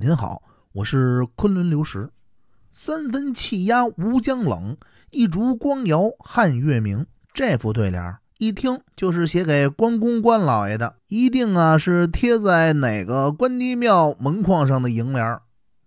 您好，我是昆仑刘石。三分气压吴江冷，一烛光摇汉月明。这副对联一听就是写给关公关老爷的，一定啊是贴在哪个关帝庙门框上的楹联。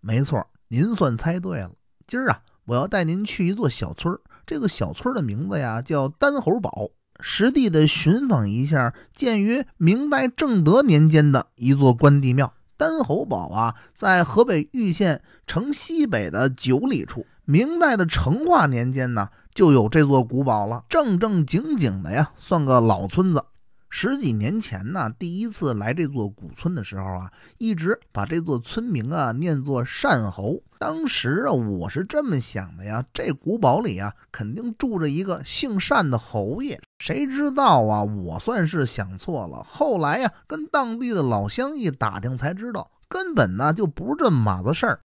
没错，您算猜对了。今儿啊，我要带您去一座小村儿，这个小村儿的名字呀叫丹侯堡，实地的寻访一下建于明代正德年间的一座关帝庙。丹侯堡啊，在河北玉县城西北的九里处。明代的成化年间呢，就有这座古堡了，正正经经的呀，算个老村子。十几年前呢，第一次来这座古村的时候啊，一直把这座村名啊念作善侯。当时啊，我是这么想的呀，这古堡里啊，肯定住着一个姓善的侯爷。谁知道啊，我算是想错了。后来呀，跟当地的老乡一打听，才知道根本呢就不是这码子事儿。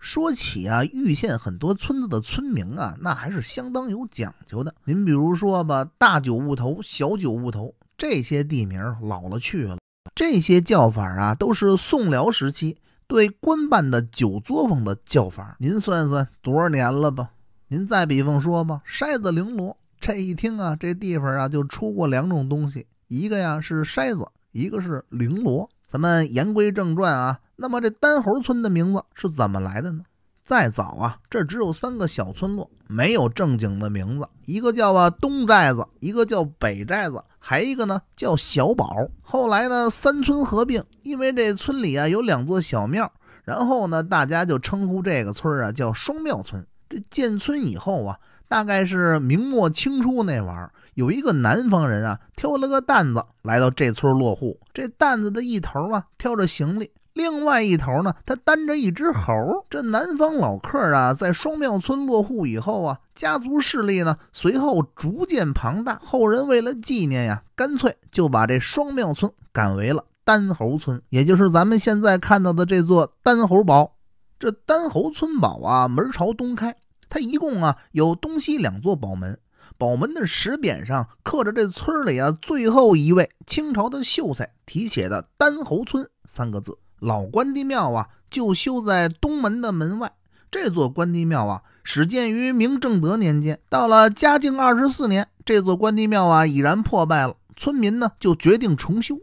说起啊，玉县很多村子的村名啊，那还是相当有讲究的。您比如说吧，大九雾头，小九雾头。这些地名老了去了，这些叫法啊，都是宋辽时期对官办的酒作坊的叫法。您算算多少年了吧？您再比方说吧，筛子绫罗，这一听啊，这地方啊就出过两种东西，一个呀是筛子，一个是绫罗。咱们言归正传啊，那么这丹侯村的名字是怎么来的呢？再早啊，这只有三个小村落，没有正经的名字。一个叫啊东寨子，一个叫北寨子，还一个呢叫小宝。后来呢，三村合并，因为这村里啊有两座小庙，然后呢，大家就称呼这个村啊叫双庙村。这建村以后啊，大概是明末清初那玩意儿，有一个南方人啊挑了个担子来到这村落户，这担子的一头啊挑着行李。另外一头呢，他担着一只猴。这南方老客啊，在双庙村落户以后啊，家族势力呢，随后逐渐庞大。后人为了纪念呀，干脆就把这双庙村改为了丹猴村，也就是咱们现在看到的这座丹猴堡。这丹猴村堡啊，门朝东开，它一共啊有东西两座堡门。堡门的石匾上刻着这村里啊最后一位清朝的秀才题写的“丹猴村”三个字。老关帝庙啊，就修在东门的门外。这座关帝庙啊，始建于明正德年间。到了嘉靖二十四年，这座关帝庙啊已然破败了。村民呢就决定重修，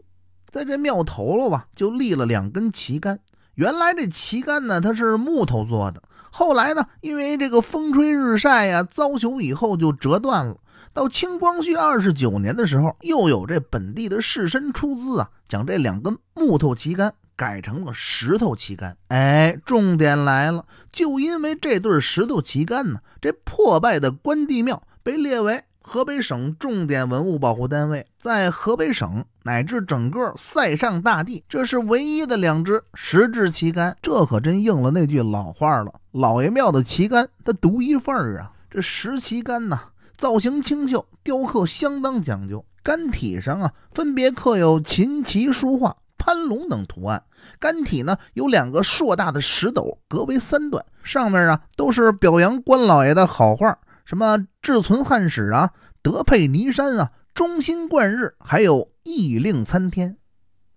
在这庙头了吧，就立了两根旗杆。原来这旗杆呢它是木头做的，后来呢因为这个风吹日晒呀，遭朽以后就折断了。到清光绪二十九年的时候，又有这本地的士绅出资啊，将这两根木头旗杆。改成了石头旗杆。哎，重点来了，就因为这对石头旗杆呢，这破败的关帝庙被列为河北省重点文物保护单位，在河北省乃至整个塞上大地，这是唯一的两只石质旗杆。这可真应了那句老话了：“老爷庙的旗杆，它独一份儿啊！”这石旗杆呢，造型清秀，雕刻相当讲究，杆体上啊，分别刻有琴棋书画。蟠龙等图案，杆体呢有两个硕大的石斗，隔为三段，上面啊都是表扬关老爷的好话，什么志存汉史啊，德配尼山啊，忠心贯日，还有义令参天。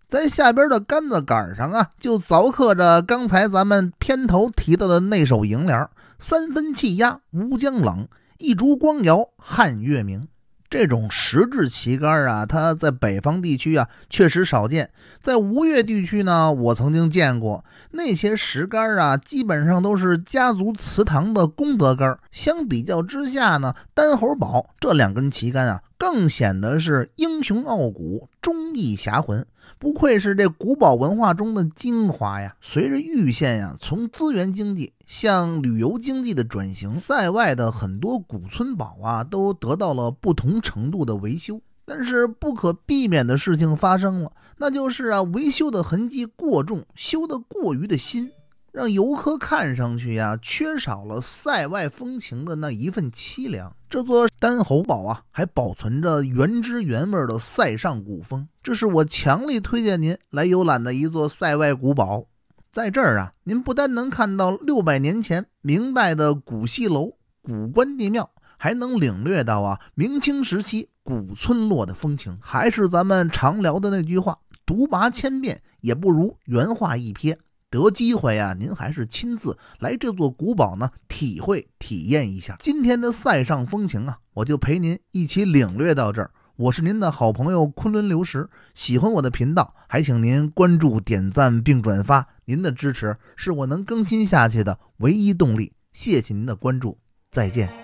在下边的杆子杆上啊，就凿刻着刚才咱们片头提到的那首楹联：三分气压吴江冷，一烛光摇汉月明。这种石质旗杆啊，它在北方地区啊确实少见，在吴越地区呢，我曾经见过那些石杆啊，基本上都是家族祠堂的功德杆。相比较之下呢，丹猴堡这两根旗杆啊。更显得是英雄傲骨、忠义侠魂，不愧是这古堡文化中的精华呀。随着玉县呀从资源经济向旅游经济的转型，塞外的很多古村堡啊都得到了不同程度的维修。但是不可避免的事情发生了，那就是啊维修的痕迹过重，修的过于的新。让游客看上去呀，缺少了塞外风情的那一份凄凉。这座丹侯堡啊，还保存着原汁原味的塞上古风。这是我强力推荐您来游览的一座塞外古堡。在这儿啊，您不单能看到六百年前明代的古戏楼、古关帝庙，还能领略到啊明清时期古村落的风情。还是咱们常聊的那句话：读罢千遍也不如原画一瞥。得机会呀，您还是亲自来这座古堡呢，体会体验一下今天的塞上风情啊！我就陪您一起领略到这儿。我是您的好朋友昆仑流石，喜欢我的频道，还请您关注、点赞并转发。您的支持是我能更新下去的唯一动力。谢谢您的关注，再见。